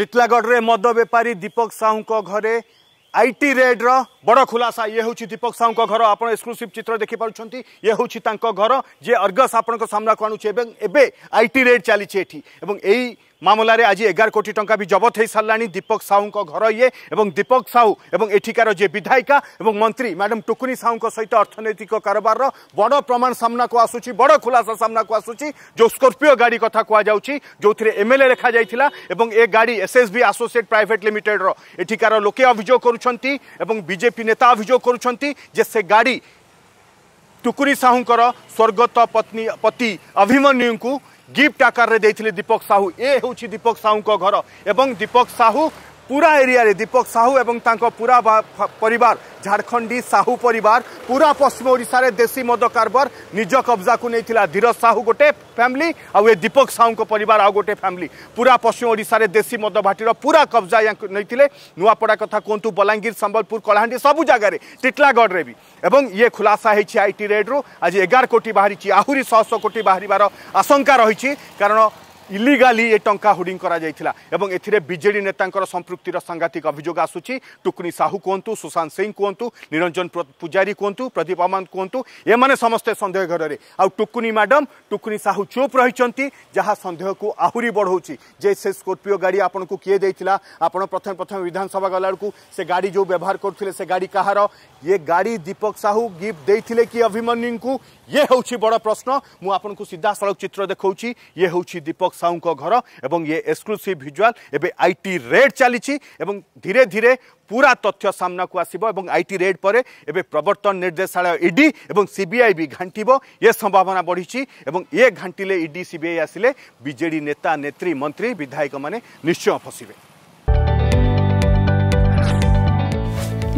ଟିଟଲାଗଡ଼ରେ ମଦ ବେପାରୀ ଦୀପକ ସାହୁଙ୍କ ଘରେ ଆଇ ଟି ରେଡ୍ର ବଡ଼ ଖୁଲାସା ଇଏ ହେଉଛି ଦୀପକ ସାହୁଙ୍କ ଘର ଆପଣ ଏକ୍ସକ୍ଲୁସିଭ୍ ଚିତ୍ର ଦେଖିପାରୁଛନ୍ତି ଇଏ ହେଉଛି ତାଙ୍କ ଘର ଯିଏ ଅର୍ଗସ୍ ଆପଣଙ୍କ ସାମ୍ନାକୁ ଆଣୁଛି ଏବଂ ଏବେ ଆଇ ଟି ରେଡ୍ ଚାଲିଛି ଏଠି ଏବଂ ଏଇ মামলার আজ এগার কোটি টঙ্কা বি জবত হয়ে সারা দীপক সাউঙ্ ঘর ইয়ে এবং দীপক সাউ এবং এঠিকার যে বিধায়িকা এবং মন্ত্রী ম্যাডাম টুকুনি সাউঙ্ সহ অর্থনৈতিক কারবার বড় প্রমাণ সামনা আসুচি বড় খুলাসা সামনা আসুচি যে স্কর্পিও গাড়ি কথা কুযাচ্ছি যে এমএলএ লেখা যাই এবং এ গাড়ি এসএসবি আসোসিয়েট প্রাইভেট লিমিটেডর এঠিকার লোকে অভিযোগ করছেন এবং বিজেপি নেতা অভিযোগ করছেন যে সে গাড়ি ଟୁକୁରି ସାହୁଙ୍କର ସ୍ୱର୍ଗତ ପତ୍ନୀ ପତି ଅଭିମନ୍ୟୁଙ୍କୁ ଗିଫ୍ଟ ଆକାରରେ ଦେଇଥିଲେ ଦୀପକ ସାହୁ ଏ ହେଉଛି ଦୀପକ ସାହୁଙ୍କ ଘର ଏବଂ ଦୀପକ ସାହୁ পুরা এরিয়ারে দীপক সাহু এবং তাঁর পুরা পরিবার ঝাড়খণ্ডী সাহু পরিবার পুরা পশ্চিম ওড়িশার দেশী মদ কারবার নিজ কব্জাকু নেই ধীরজ সাহু গোটে ফ্যামিলি আউ এ দীপক সাহুঙ্ পরিবার আউ গোটে ফ্যামিলি পুরা পশ্চিম ওড়িশার দেশী মদ ভাটির পুরা কব্জা নেইলে নুয়াপড়া কথা কুহতু বলাঙ্গীর সম্বলপুর কলাহান্ডি সবু জায়গায় টিটলাগড়ে বি এবং ইয়ে খুলাসা হয়েছে আইটি রেড্রু আজ এগার কোটি বাহারি আহুরি শহ শহ কোটি বাহার আশঙ্কা রয়েছে কারণ इलिगली ये टाँग हुडिंग करजे नेता संप्रतिर सांघातिक अभोग आसू टुकनी साहू कहतु सुशांत सिंह कहतु निरंजन पूजारी कहतु प्रदीप अमान कहतु ये समस्त सन्देह घर में आउ टुकनी मैडम टुकनी साहू चुप रही जहाँ सन्देह को आहरी बढ़ोची जे से स्कॉर्पिओ गाड़ी आपन को किए देखा आपत प्रथम प्रथम विधानसभा गलाकू से गाड़ी जो व्यवहार करुले से गाड़ी कहार ये गाड़ी दीपक साहू गिफ्ट देते कि अभिमन्यु को ये हूँ बड़ प्रश्न मुझे सीधा सड़क चित्र देखा ये हूँ दीपक ସାହୁଙ୍କ ଘର ଏବଂ ଇଏ ଏକ୍ସକ୍ଲୁସିଭ୍ ଭିଜୁଆଲ୍ ଏବେ ଆଇଟି ରେଡ୍ ଚାଲିଛି ଏବଂ ଧୀରେ ଧୀରେ ପୁରା ତଥ୍ୟ ସାମ୍ନାକୁ ଆସିବ ଏବଂ ଆଇଟି ରେଡ୍ ପରେ ଏବେ ପ୍ରବର୍ତ୍ତନ ନିର୍ଦ୍ଦେଶାଳୟ ଇଡି ଏବଂ ସିବିଆଇ ବି ଘାଣ୍ଟିବ ଏ ସମ୍ଭାବନା ବଢ଼ିଛି ଏବଂ ଏ ଘାଣ୍ଟିଲେ ଇଡି ସିବିଆଇ ଆସିଲେ ବିଜେଡ଼ି ନେତା ନେତ୍ରୀ ମନ୍ତ୍ରୀ ବିଧାୟକମାନେ ନିଶ୍ଚୟ ଫସିବେ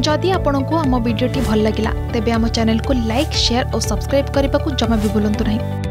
ଯଦି ଆପଣଙ୍କୁ ଆମ ଭିଡ଼ିଓଟି ଭଲ ଲାଗିଲା ତେବେ ଆମ ଚ୍ୟାନେଲକୁ ଲାଇକ୍ ସେୟାର ଓ ସବସ୍କ୍ରାଇବ୍ କରିବାକୁ ଜମା ବି ଭୁଲନ୍ତୁ ନାହିଁ